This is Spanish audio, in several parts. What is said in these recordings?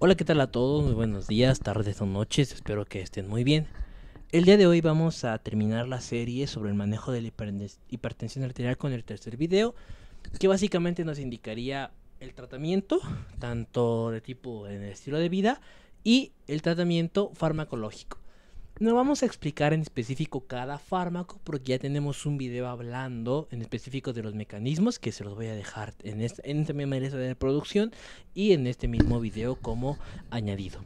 Hola, ¿qué tal a todos? Muy buenos días, tardes o noches, espero que estén muy bien. El día de hoy vamos a terminar la serie sobre el manejo de la hipertensión arterial con el tercer video, que básicamente nos indicaría el tratamiento, tanto de tipo en el estilo de vida, y el tratamiento farmacológico. No vamos a explicar en específico cada fármaco porque ya tenemos un video hablando en específico de los mecanismos que se los voy a dejar en esta misma este, este de producción y en este mismo video como añadido.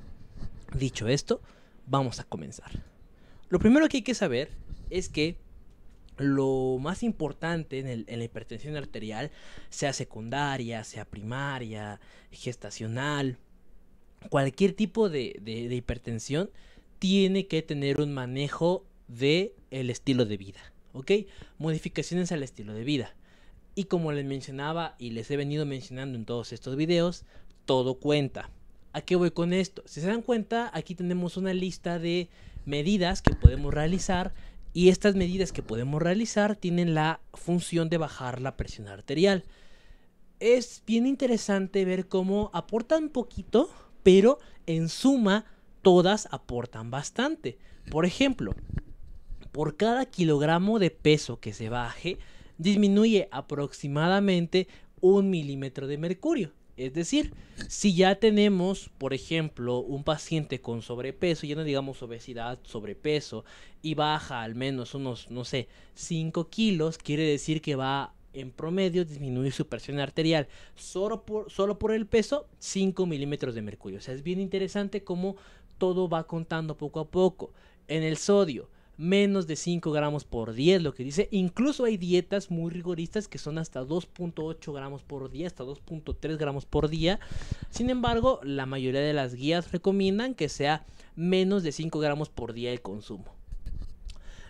Dicho esto, vamos a comenzar. Lo primero que hay que saber es que lo más importante en, la hipertensión arterial, sea secundaria, sea primaria, gestacional, cualquier tipo de hipertensión, tiene que tener un manejo de el estilo de vida, ¿ok? Modificaciones al estilo de vida. Y como les mencionaba y les he venido mencionando en todos estos videos, todo cuenta. ¿A qué voy con esto? Si se dan cuenta, aquí tenemos una lista de medidas que podemos realizar y estas medidas que podemos realizar tienen la función de bajar la presión arterial. Es bien interesante ver cómo aportan poquito, pero en suma todas aportan bastante. Por ejemplo, por cada kilogramo de peso que se baje, disminuye aproximadamente un milímetro de mercurio. Es decir, si ya tenemos, por ejemplo, un paciente con sobrepeso, ya no digamos obesidad, sobrepeso, y baja al menos unos, no sé, 5 kilos, quiere decir que va en promedio disminuir su presión arterial solo por, solo por el peso 5 milímetros de mercurio. O sea, es bien interesante cómo todo va contando poco a poco. En el sodio, menos de 5 gramos por día, lo que dice. Incluso hay dietas muy rigoristas que son hasta 2.8 gramos por día, hasta 2.3 gramos por día. Sin embargo, la mayoría de las guías recomiendan que sea menos de 5 gramos por día el consumo.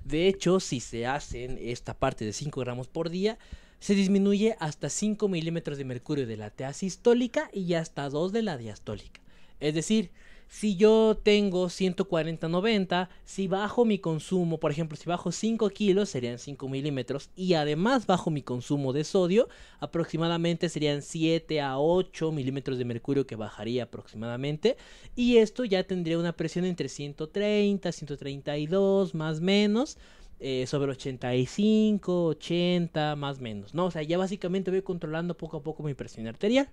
De hecho, si se hacen esta parte de 5 gramos por día, se disminuye hasta 5 milímetros de mercurio de la teasistólica y hasta 2 de la diastólica. Es decir, si yo tengo 140-90, si bajo mi consumo, por ejemplo, si bajo 5 kilos, serían 5 milímetros, y además bajo mi consumo de sodio, aproximadamente serían 7 a 8 milímetros de mercurio que bajaría aproximadamente, y esto ya tendría una presión entre 130, 132, más menos. Eh, sobre 85, 80, más menos, ¿no? O sea, ya básicamente voy controlando poco a poco mi presión arterial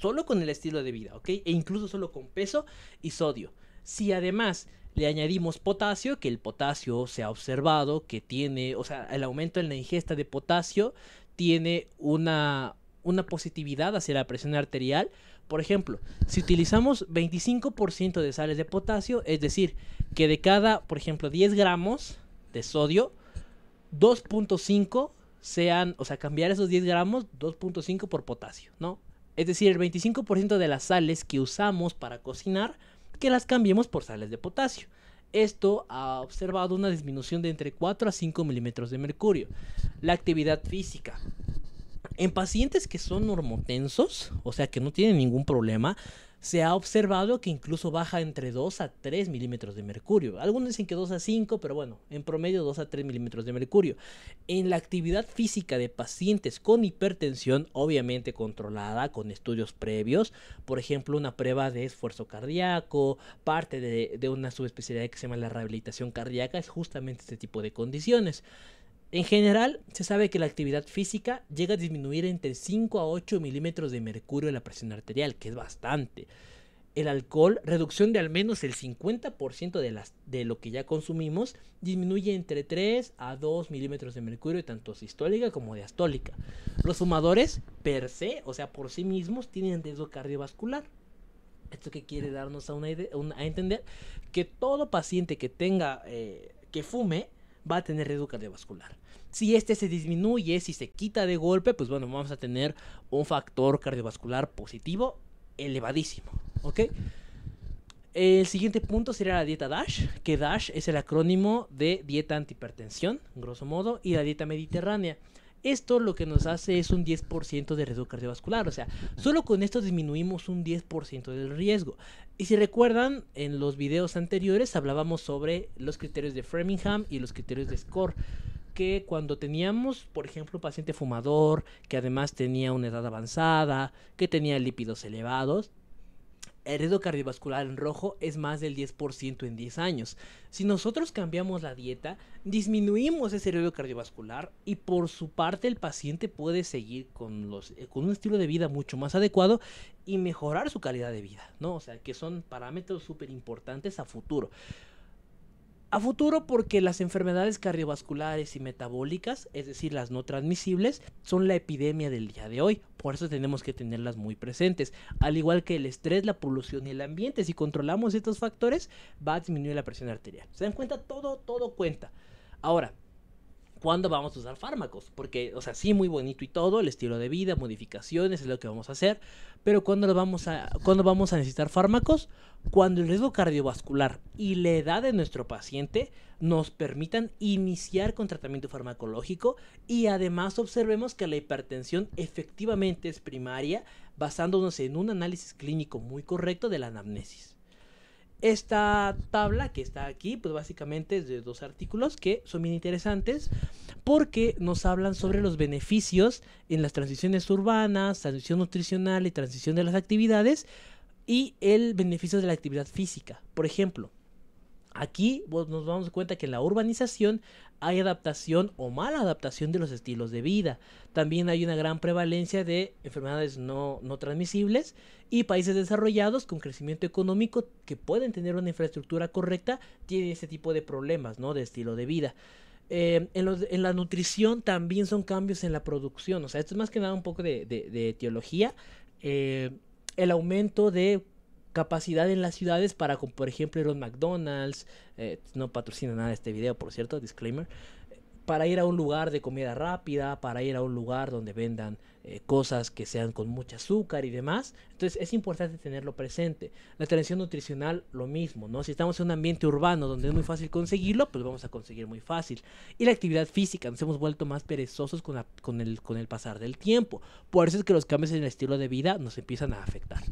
solo con el estilo de vida, ¿ok? E incluso solo con peso y sodio. Si además le añadimos potasio, que el potasio se ha observado que tiene, o sea, el aumento en la ingesta de potasio tiene una, una positividad hacia la presión arterial. Por ejemplo, si utilizamos 25% de sales de potasio, es decir, que de cada, por ejemplo, 10 gramos de sodio, 2.5 sean, o sea, cambiar esos 10 gramos, 2.5 por potasio, ¿no? Es decir, el 25% de las sales que usamos para cocinar, que las cambiemos por sales de potasio. Esto ha observado una disminución de entre 4 a 5 milímetros de mercurio. La actividad física. En pacientes que son normotensos, o sea que no tienen ningún problema, se ha observado que incluso baja entre 2 a 3 milímetros de mercurio. Algunos dicen que 2 a 5, pero bueno, en promedio 2 a 3 milímetros de mercurio. En la actividad física de pacientes con hipertensión, obviamente controlada con estudios previos, por ejemplo, una prueba de esfuerzo cardíaco, parte de, una subespecialidad que se llama la rehabilitación cardíaca, es justamente este tipo de condiciones. En general, se sabe que la actividad física llega a disminuir entre 5 a 8 milímetros de mercurio en la presión arterial, que es bastante. El alcohol, reducción de al menos el 50% de, las, de lo que ya consumimos, disminuye entre 3 a 2 milímetros de mercurio, tanto sistólica como diastólica. Los fumadores, per se, o sea, por sí mismos, tienen riesgo cardiovascular. Esto que quiere darnos a, a entender que todo paciente que tenga, eh, que fume, va a tener riesgo cardiovascular. Si este se disminuye, si se quita de golpe, pues bueno, vamos a tener un factor cardiovascular positivo elevadísimo, El siguiente punto sería la dieta DASH, que DASH es el acrónimo de dieta antihipertensión, grosso modo, y la dieta mediterránea. Esto lo que nos hace es un 10% de riesgo cardiovascular, o sea, solo con esto disminuimos un 10% del riesgo. Y si recuerdan, en los videos anteriores hablábamos sobre los criterios de Framingham y los criterios de Score, que cuando teníamos, por ejemplo, un paciente fumador, que además tenía una edad avanzada, que tenía lípidos elevados, el riesgo cardiovascular en rojo es más del 10% en 10 años. Si nosotros cambiamos la dieta, disminuimos ese riesgo cardiovascular y por su parte el paciente puede seguir eh, con, un estilo de vida mucho más adecuado y mejorar su calidad de vida, ¿no? O sea, que son parámetros súper importantes a futuro. A futuro porque las enfermedades cardiovasculares y metabólicas, es decir, las no transmisibles, son la epidemia del día de hoy. Por eso tenemos que tenerlas muy presentes. Al igual que el estrés, la polución y el ambiente. Si controlamos estos factores, va a disminuir la presión arterial. ¿Se dan cuenta? Todo, todo cuenta. Ahora, cuándo vamos a usar fármacos. Porque, o sea, sí, muy bonito y todo, el estilo de vida, modificaciones, es lo que vamos a hacer. Pero ¿cuándo, vamos, a, vamos a necesitar fármacos? Cuando el riesgo cardiovascular y la edad de nuestro paciente nos permitan iniciar con tratamiento farmacológico y además observemos que la hipertensión efectivamente es primaria basándonos en un análisis clínico muy correcto de la anamnesis. Esta tabla que está aquí, pues básicamente es de dos artículos que son bien interesantes porque nos hablan sobre los beneficios en las transiciones urbanas, transición nutricional y transición de las actividades y el beneficio de la actividad física. Por ejemplo, Aquí nos damos cuenta que en la urbanización hay adaptación o mala adaptación de los estilos de vida. También hay una gran prevalencia de enfermedades no, transmisibles y países desarrollados con crecimiento económico que pueden tener una infraestructura correcta tienen ese tipo de problemas ¿no? de estilo de vida. Eh, en, la nutrición también son cambios en la producción. O sea, esto es más que nada un poco de, etiología. Eh, el aumento de capacidad en las ciudades para, como por ejemplo, ir a McDonald's, eh, no patrocina nada este video, por cierto, disclaimer, para ir a un lugar de comida rápida, para ir a un lugar donde vendan eh, cosas que sean con mucho azúcar y demás. Entonces es importante tenerlo presente. La atención nutricional, lo mismo, ¿no? Si estamos en un ambiente urbano donde es muy fácil conseguirlo, pues vamos a conseguir muy fácil. Y la actividad física, nos hemos vuelto más perezosos con, con, el, con el pasar del tiempo. Por eso es que los cambios en el estilo de vida nos empiezan a afectar.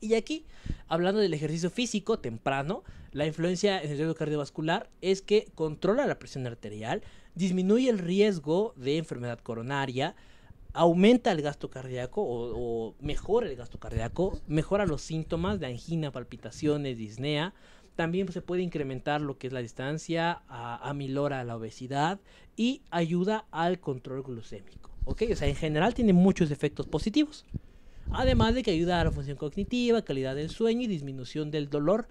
Y aquí, hablando del ejercicio físico temprano, la influencia en el riesgo cardiovascular es que controla la presión arterial, disminuye el riesgo de enfermedad coronaria, aumenta el gasto cardíaco o, mejora el gasto cardíaco, mejora los síntomas de angina, palpitaciones, disnea, también se puede incrementar lo que es la distancia, a, amilora la obesidad y ayuda al control glucémico. ¿Ok? O sea, en general tiene muchos efectos positivos además de que ayuda a la función cognitiva, calidad del sueño y disminución del dolor.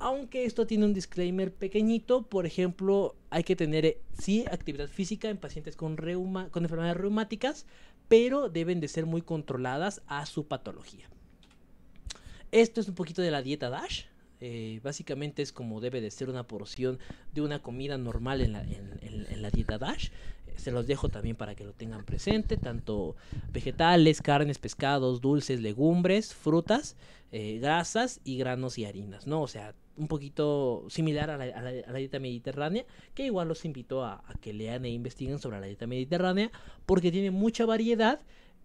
Aunque esto tiene un disclaimer pequeñito, por ejemplo, hay que tener eh, sí actividad física en pacientes con, reuma, con enfermedades reumáticas, pero deben de ser muy controladas a su patología. Esto es un poquito de la dieta DASH. Eh, básicamente es como debe de ser una porción de una comida normal en la dieta DASH se los dejo también para que lo tengan presente, tanto vegetales, carnes, pescados, dulces, legumbres, frutas, eh, grasas y granos y harinas, ¿no? O sea, un poquito similar a la, dieta mediterránea, que igual los invito a, que lean e investiguen sobre la dieta mediterránea, porque tiene mucha variedad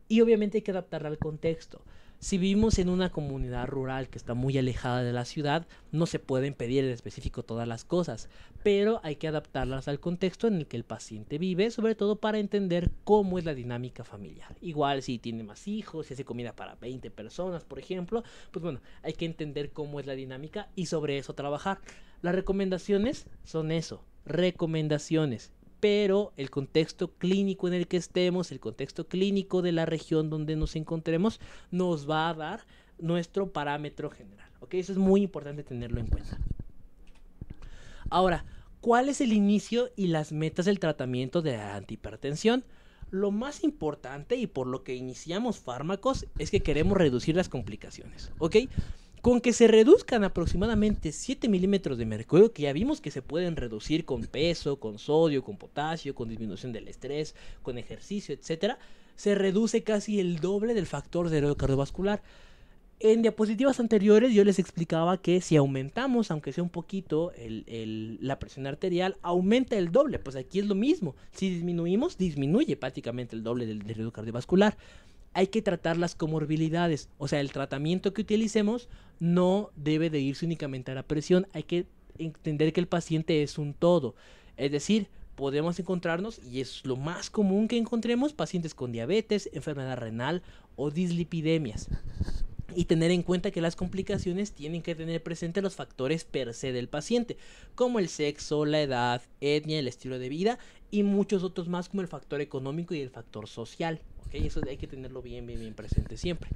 y obviamente hay que adaptarla al contexto. Si vivimos en una comunidad rural que está muy alejada de la ciudad, no se pueden pedir en específico todas las cosas, pero hay que adaptarlas al contexto en el que el paciente vive, sobre todo para entender cómo es la dinámica familiar. Igual si tiene más hijos, si hace comida para 20 personas, por ejemplo, pues bueno, hay que entender cómo es la dinámica y sobre eso trabajar. Las recomendaciones son eso, recomendaciones pero el contexto clínico en el que estemos, el contexto clínico de la región donde nos encontremos, nos va a dar nuestro parámetro general. ¿ok? Eso es muy importante tenerlo en cuenta. Ahora, ¿cuál es el inicio y las metas del tratamiento de la antihipertensión? Lo más importante y por lo que iniciamos fármacos es que queremos reducir las complicaciones, ¿ok? con que se reduzcan aproximadamente 7 milímetros de mercurio, que ya vimos que se pueden reducir con peso, con sodio, con potasio, con disminución del estrés, con ejercicio, etc., se reduce casi el doble del factor de cardiovascular. En diapositivas anteriores yo les explicaba que si aumentamos, aunque sea un poquito, la presión arterial, aumenta el doble. Pues aquí es lo mismo. Si disminuimos, disminuye prácticamente el doble del riesgo cardiovascular hay que tratar las comorbilidades. O sea, el tratamiento que utilicemos no debe de irse únicamente a la presión. Hay que entender que el paciente es un todo. Es decir, podemos encontrarnos, y es lo más común que encontremos, pacientes con diabetes, enfermedad renal o dislipidemias y tener en cuenta que las complicaciones tienen que tener presente los factores per se del paciente, como el sexo, la edad, etnia, el estilo de vida y muchos otros más como el factor económico y el factor social. okay Eso hay que tenerlo bien, bien, bien presente siempre.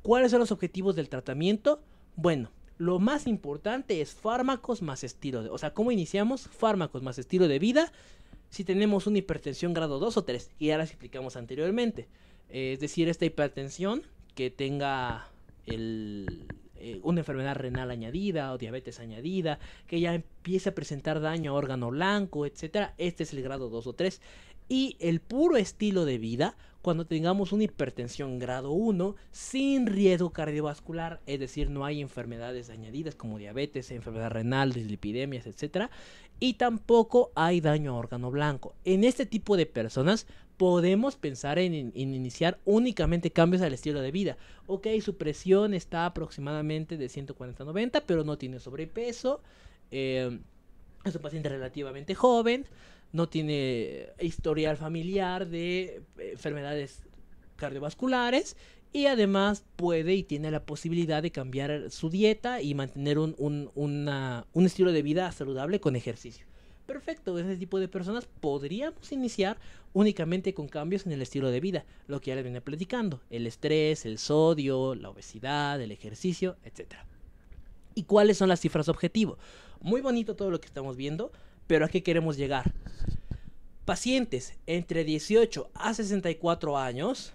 ¿Cuáles son los objetivos del tratamiento? Bueno, lo más importante es fármacos más estilo de... O sea, ¿cómo iniciamos? Fármacos más estilo de vida si tenemos una hipertensión grado 2 o 3, y ya las explicamos anteriormente. Eh, es decir, esta hipertensión que tenga eh, una enfermedad renal añadida o diabetes añadida, que ya empiece a presentar daño a órgano blanco, etcétera Este es el grado 2 o 3. Y el puro estilo de vida, cuando tengamos una hipertensión grado 1 sin riesgo cardiovascular, es decir, no hay enfermedades añadidas como diabetes, enfermedad renal, dislipidemias, etcétera Y tampoco hay daño a órgano blanco. En este tipo de personas podemos pensar en, iniciar únicamente cambios al estilo de vida. Ok, su presión está aproximadamente de 140 90, pero no tiene sobrepeso. Eh, es un paciente relativamente joven, no tiene historial familiar de eh, enfermedades cardiovasculares y además puede y tiene la posibilidad de cambiar su dieta y mantener un, un estilo de vida saludable con ejercicio. Perfecto, ese tipo de personas podríamos iniciar únicamente con cambios en el estilo de vida, lo que ya les viene platicando, el estrés, el sodio, la obesidad, el ejercicio, etc. ¿Y cuáles son las cifras objetivo? Muy bonito todo lo que estamos viendo, pero ¿a qué queremos llegar? Pacientes entre 18 a 64 años,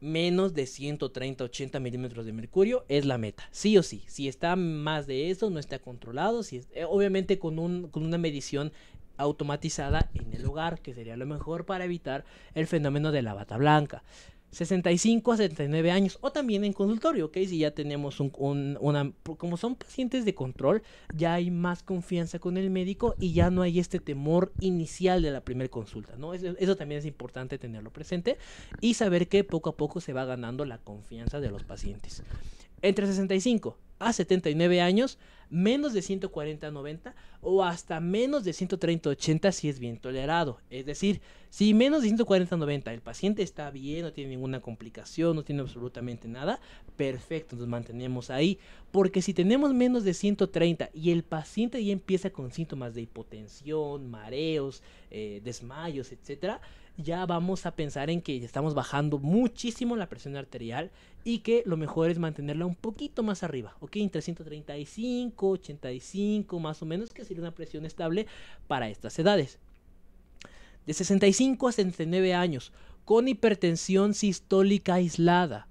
menos de 130-80 milímetros de mercurio es la meta, sí o sí. Si está más de eso, no está controlado. Si eh, obviamente con, con una medición automatizada en el hogar, que sería lo mejor para evitar el fenómeno de la bata blanca. 65 a 79 años o también en consultorio, ¿ok? Si ya tenemos un, una... Como son pacientes de control, ya hay más confianza con el médico y ya no hay este temor inicial de la primera consulta, ¿no? Eso, eso, también es importante tenerlo presente y saber que poco a poco se va ganando la confianza de los pacientes. Entre 65 a 79 años, menos de 140-90 o hasta menos de 130-80 si es bien tolerado. Es decir, si menos de 140-90 el paciente está bien, no tiene ninguna complicación, no tiene absolutamente nada, perfecto, nos mantenemos ahí. Porque si tenemos menos de 130 y el paciente ya empieza con síntomas de hipotensión, mareos, eh, desmayos, etcétera, ya vamos a pensar en que estamos bajando muchísimo la presión arterial y que lo mejor es mantenerla un poquito más arriba, ¿ok? Entre 135, 85 más o menos, que sería una presión estable para estas edades. De 65 a 69 años, con hipertensión sistólica aislada,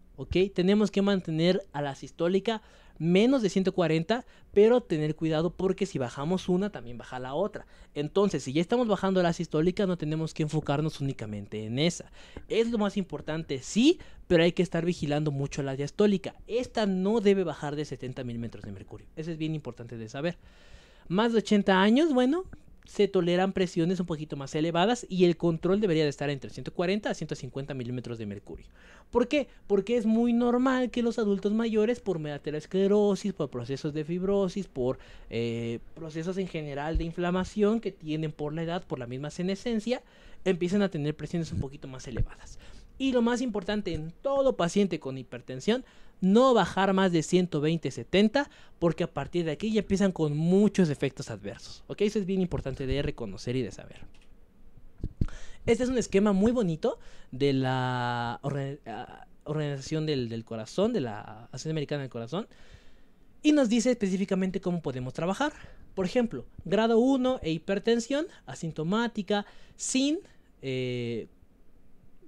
tenemos que mantener a la sistólica menos de 140, pero tener cuidado porque si bajamos una, también baja la otra. Entonces, si ya estamos bajando la sistólica, no tenemos que enfocarnos únicamente en esa. Es lo más importante, sí, pero hay que estar vigilando mucho la diastólica. Esta no debe bajar de 70 milímetros de mercurio. Eso es bien importante de saber. Más de 80 años, bueno, se toleran presiones un poquito más elevadas y el control debería de estar entre 140 a 150 milímetros de mercurio. ¿Por qué? Porque es muy normal que los adultos mayores, por esclerosis por procesos de fibrosis, por eh, procesos en general de inflamación que tienen por la edad, por la misma senescencia, empiecen a tener presiones un poquito más elevadas. Y lo más importante en todo paciente con hipertensión, no bajar más de 120-70, porque a partir de aquí ya empiezan con muchos efectos adversos. Eso es bien importante de reconocer y de saber. Este es un esquema muy bonito de la ah, Organización del, Corazón, de la Asociación Americana del Corazón, y nos dice específicamente cómo podemos trabajar. Por ejemplo, grado 1 e hipertensión asintomática sin eh,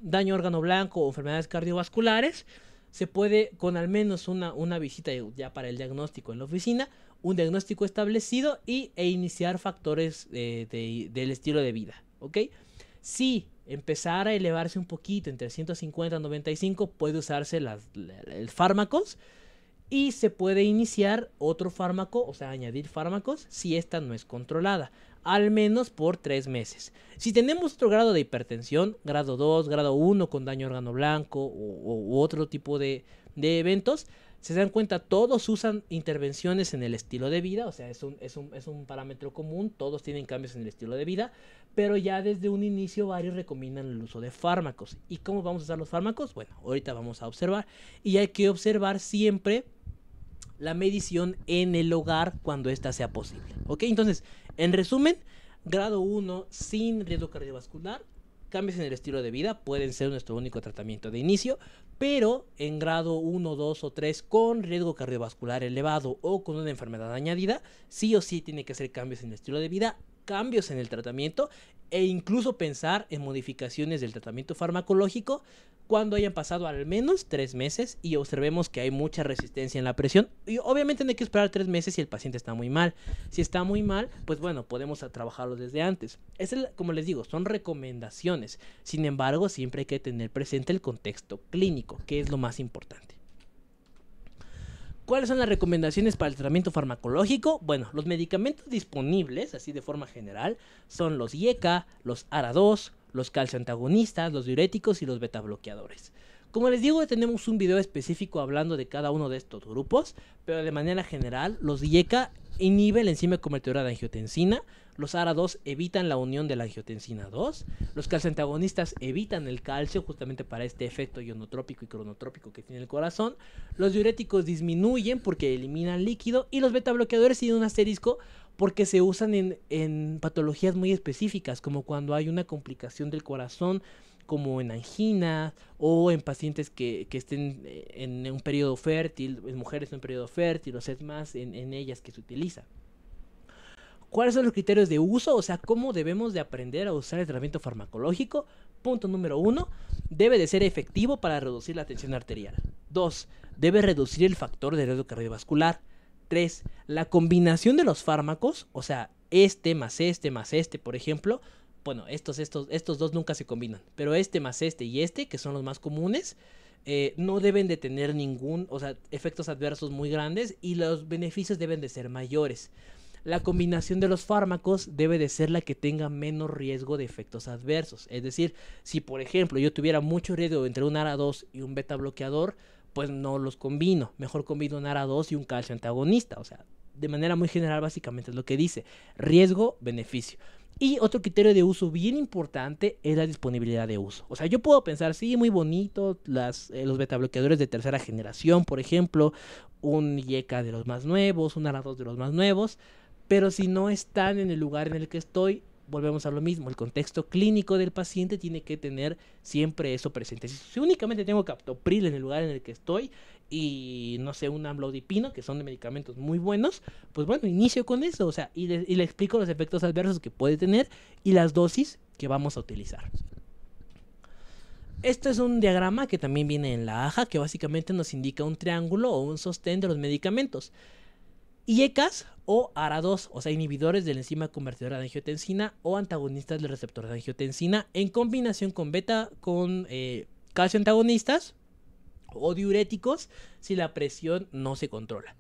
daño órgano blanco o enfermedades cardiovasculares, se puede con al menos una, visita eh, ya para el diagnóstico en la oficina, un diagnóstico establecido y, e iniciar factores eh, del estilo de vida. ¿Ok? Si empezar a elevarse un poquito entre 150 a 95, puede usarse las, los fármacos y se puede iniciar otro fármaco, o sea, añadir fármacos si esta no es controlada, al menos por tres meses. Si tenemos otro grado de hipertensión, grado 2, grado 1 con daño órgano blanco u, otro tipo de, eventos, se dan cuenta, todos usan intervenciones en el estilo de vida, o sea, es un, es un parámetro común, todos tienen cambios en el estilo de vida, pero ya desde un inicio varios recomiendan el uso de fármacos. ¿Y cómo vamos a usar los fármacos? Bueno, ahorita vamos a observar y hay que observar siempre la medición en el hogar cuando ésta sea posible. ¿Ok? Entonces, en resumen, grado 1 sin riesgo cardiovascular, cambios en el estilo de vida pueden ser nuestro único tratamiento de inicio, pero en grado 1, 2 o 3 con riesgo cardiovascular elevado o con una enfermedad añadida, sí o sí tiene que hacer cambios en el estilo de vida cambios en el tratamiento e incluso pensar en modificaciones del tratamiento farmacológico cuando hayan pasado al menos tres meses y observemos que hay mucha resistencia en la presión. Y obviamente no hay que esperar tres meses si el paciente está muy mal. Si está muy mal, pues bueno, podemos trabajarlo desde antes. Es como les digo, son recomendaciones. Sin embargo, siempre hay que tener presente el contexto clínico, que es lo más importante. ¿Cuáles son las recomendaciones para el tratamiento farmacológico? Bueno, los medicamentos disponibles, así de forma general, son los IECA, los ARA2, los calcioantagonistas, los diuréticos y los betabloqueadores. bloqueadores como les digo, tenemos un video específico hablando de cada uno de estos grupos, pero de manera general, los IECA inhiben la enzima convertidora de angiotensina, los ARA2 evitan la unión de la angiotensina 2, los calcentagonistas evitan el calcio justamente para este efecto ionotrópico y cronotrópico que tiene el corazón, los diuréticos disminuyen porque eliminan líquido y los beta bloqueadores tienen un asterisco porque se usan en, en patologías muy específicas, como cuando hay una complicación del corazón, como en angina o en pacientes que, estén eh, en un periodo fértil, en mujeres en un periodo fértil, o sea, es más en, en ellas que se utiliza. ¿Cuáles son los criterios de uso? O sea, ¿cómo debemos de aprender a usar el tratamiento farmacológico? Punto número uno, debe de ser efectivo para reducir la tensión arterial. Dos, debe reducir el factor de riesgo cardiovascular. Tres, la combinación de los fármacos, o sea, este más este más este, por ejemplo, bueno, estos, estos, estos dos nunca se combinan, pero este más este y este, que son los más comunes, eh, no deben de tener ningún, o sea, efectos adversos muy grandes y los beneficios deben de ser mayores. La combinación de los fármacos debe de ser la que tenga menos riesgo de efectos adversos. Es decir, si por ejemplo yo tuviera mucho riesgo entre un ARA2 y un beta bloqueador, pues no los combino. Mejor combino un ARA2 y un calcio antagonista. O sea, de manera muy general básicamente es lo que dice. Riesgo, beneficio. Y otro criterio de uso bien importante es la disponibilidad de uso. O sea, yo puedo pensar, sí, muy bonito, eh, los beta bloqueadores de tercera generación, por ejemplo, un YECA de los más nuevos, un ARA2 de los más nuevos, pero si no están en el lugar en el que estoy, volvemos a lo mismo, el contexto clínico del paciente tiene que tener siempre eso presente. Si únicamente tengo captopril en el lugar en el que estoy, y no sé, un amlodipino, que son de medicamentos muy buenos, pues bueno, inicio con eso, o sea, y le, explico los efectos adversos que puede tener y las dosis que vamos a utilizar. Esto es un diagrama que también viene en la AJA, que básicamente nos indica un triángulo o un sostén de los medicamentos. IECAS o ARA2, o sea, inhibidores de la enzima convertidora de angiotensina o antagonistas del receptor de angiotensina en combinación con beta, con eh, calcio antagonistas, o diuréticos si la presión no se controla.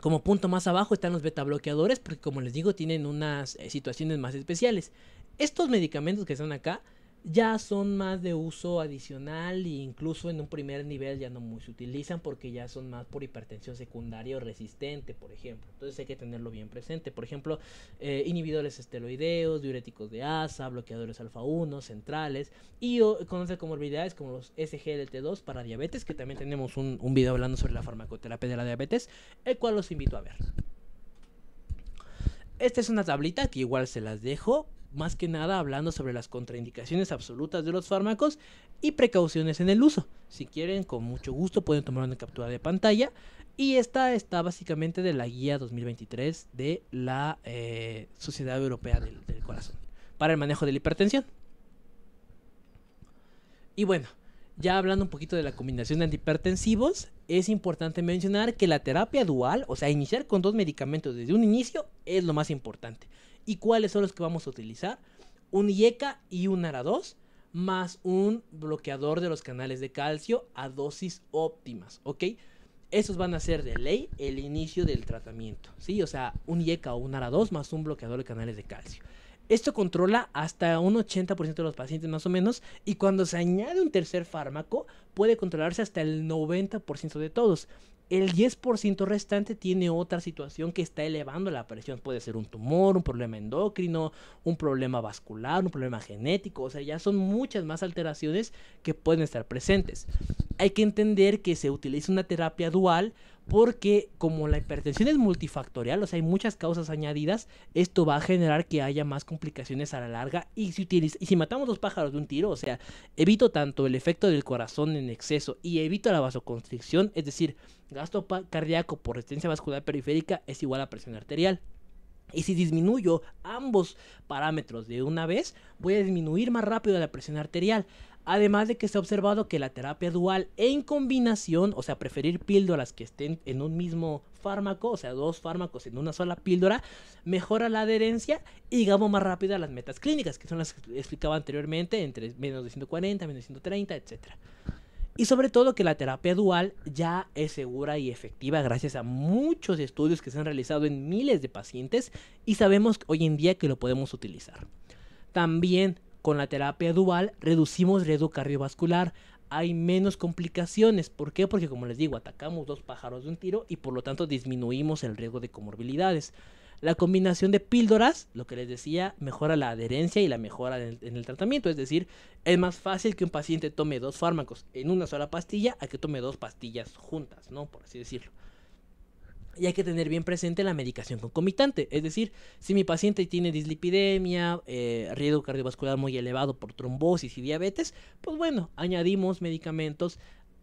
Como punto más abajo están los beta bloqueadores porque como les digo tienen unas eh, situaciones más especiales. Estos medicamentos que están acá ya son más de uso adicional e incluso en un primer nivel ya no muy se utilizan porque ya son más por hipertensión secundaria o resistente, por ejemplo. Entonces hay que tenerlo bien presente. Por ejemplo, eh, inhibidores esteroideos, diuréticos de ASA, bloqueadores alfa 1, centrales y conoce con como los SGLT2 para diabetes, que también tenemos un, un video hablando sobre la farmacoterapia de la diabetes, el cual los invito a ver. Esta es una tablita que igual se las dejo más que nada hablando sobre las contraindicaciones absolutas de los fármacos y precauciones en el uso. Si quieren, con mucho gusto pueden tomar una captura de pantalla. Y esta está básicamente de la guía 2023 de la eh, Sociedad Europea del, del Corazón para el manejo de la hipertensión. Y bueno, ya hablando un poquito de la combinación de antihipertensivos, es importante mencionar que la terapia dual, o sea, iniciar con dos medicamentos desde un inicio, es lo más importante y cuáles son los que vamos a utilizar. Un IECA y un ARA2 más un bloqueador de los canales de calcio a dosis óptimas, ¿ok? Esos van a ser de ley el inicio del tratamiento, ¿sí? O sea, un IECA o un ARA2 más un bloqueador de canales de calcio. Esto controla hasta un 80% de los pacientes más o menos y cuando se añade un tercer fármaco puede controlarse hasta el 90% de todos el 10% restante tiene otra situación que está elevando la presión. Puede ser un tumor, un problema endocrino, un problema vascular, un problema genético. O sea, ya son muchas más alteraciones que pueden estar presentes. Hay que entender que se utiliza una terapia dual porque como la hipertensión es multifactorial, o sea, hay muchas causas añadidas, esto va a generar que haya más complicaciones a la larga y si, y si matamos dos pájaros de un tiro, o sea, evito tanto el efecto del corazón en exceso y evito la vasoconstricción, es decir, gasto cardíaco por resistencia vascular periférica es igual a presión arterial. Y si disminuyo ambos parámetros de una vez, voy a disminuir más rápido la presión arterial. Además de que se ha observado que la terapia dual en combinación, o sea, preferir píldoras que estén en un mismo fármaco, o sea, dos fármacos en una sola píldora, mejora la adherencia y digamos, más rápido a las metas clínicas, que son las que explicaba anteriormente, entre menos de 140, menos de 130, etc. Y sobre todo que la terapia dual ya es segura y efectiva gracias a muchos estudios que se han realizado en miles de pacientes y sabemos hoy en día que lo podemos utilizar. También con la terapia dual reducimos riesgo cardiovascular, hay menos complicaciones. ¿Por qué? Porque como les digo, atacamos dos pájaros de un tiro y por lo tanto disminuimos el riesgo de comorbilidades. La combinación de píldoras, lo que les decía, mejora la adherencia y la mejora en el, en el, tratamiento. Es decir, es más fácil que un paciente tome dos fármacos en una sola pastilla a que tome dos pastillas juntas, ¿no? Por así decirlo. Y hay que tener bien presente la medicación concomitante. Es decir, si mi paciente tiene dislipidemia, eh, riesgo cardiovascular muy elevado por trombosis y diabetes, pues bueno, añadimos medicamentos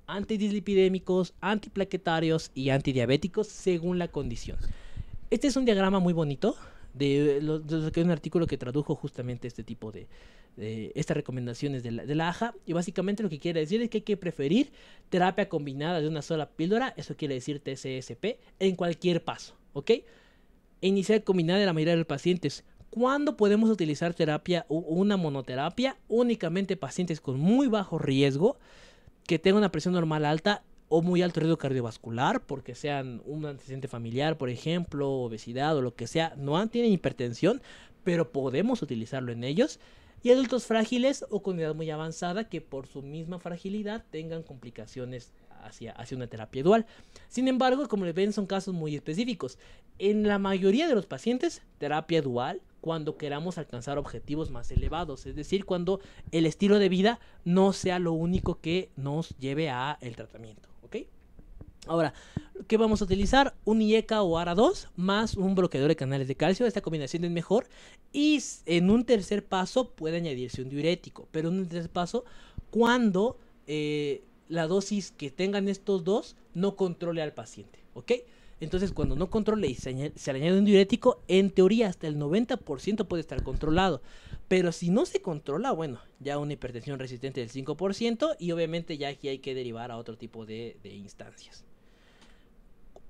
antidislipidémicos, antiplaquetarios y antidiabéticos según la condición. Este es un diagrama muy bonito de que un artículo que tradujo justamente este tipo de, estas recomendaciones de la, de AJA. Y básicamente lo que quiere decir es que hay que preferir terapia combinada de una sola píldora, eso quiere decir TCSP, en cualquier paso, ¿ok? E iniciar combinada de la mayoría de los pacientes. ¿Cuándo podemos utilizar terapia o una monoterapia? Únicamente pacientes con muy bajo riesgo, que tengan una presión normal alta o muy alto riesgo cardiovascular, porque sean un antecedente familiar, por ejemplo, obesidad o lo que sea, no tienen hipertensión, pero podemos utilizarlo en ellos y adultos frágiles o con edad muy avanzada que por su misma fragilidad tengan complicaciones hacia, hacia una terapia dual. Sin embargo, como les ven, son casos muy específicos. En la mayoría de los pacientes, terapia dual cuando queramos alcanzar objetivos más elevados, es decir, cuando el estilo de vida no sea lo único que nos lleve a el tratamiento. Ahora, ¿qué vamos a utilizar? Un IECA o ARA2 más un bloqueador de canales de calcio. Esta combinación es mejor. Y en un tercer paso puede añadirse un diurético. Pero en un tercer paso, cuando eh, la dosis que tengan estos dos no controle al paciente. ¿Ok? Entonces, cuando no controle y se, añade, le añade un diurético, en teoría hasta el 90% puede estar controlado. Pero si no se controla, bueno, ya una hipertensión resistente del 5% y obviamente ya aquí hay que derivar a otro tipo de instancias.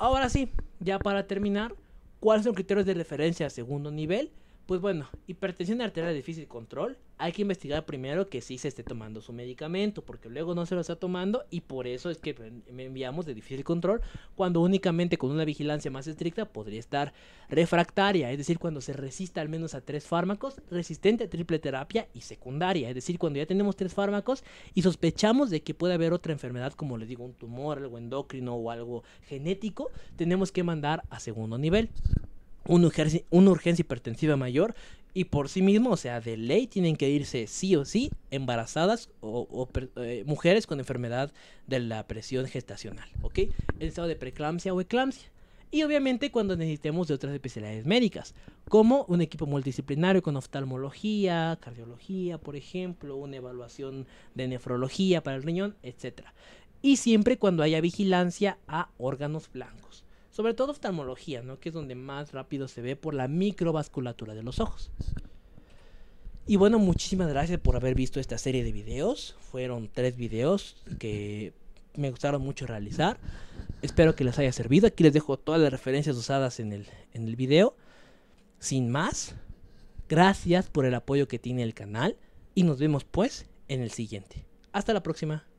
Ahora sí, ya para terminar, ¿cuáles son criterios de referencia a segundo nivel? Pues bueno, hipertensión arterial de difícil control, hay que investigar primero que sí se esté tomando su medicamento, porque luego no se lo está tomando y por eso es que me enviamos de difícil control, cuando únicamente con una vigilancia más estricta podría estar refractaria, es decir, cuando se resista al menos a tres fármacos, resistente a triple terapia y secundaria, es decir, cuando ya tenemos tres fármacos y sospechamos de que puede haber otra enfermedad, como les digo, un tumor, algo endocrino o algo genético, tenemos que mandar a segundo nivel una urgencia, hipertensiva mayor y por sí mismo, o sea, de ley tienen que irse sí o sí embarazadas o, eh, mujeres con enfermedad de la presión gestacional, ¿ok? En estado de preeclampsia o eclampsia. Y obviamente cuando necesitemos de otras especialidades médicas, como un equipo multidisciplinario con oftalmología, cardiología, por ejemplo, una evaluación de nefrología para el riñón, etc. Y siempre cuando haya vigilancia a órganos blancos sobre todo oftalmología, ¿no? que es donde más rápido se ve por la microvasculatura de los ojos. Y bueno, muchísimas gracias por haber visto esta serie de videos. Fueron tres videos que me gustaron mucho realizar. Espero que les haya servido. Aquí les dejo todas las referencias usadas en el, en el video. Sin más, gracias por el apoyo que tiene el canal y nos vemos pues en el siguiente. Hasta la próxima.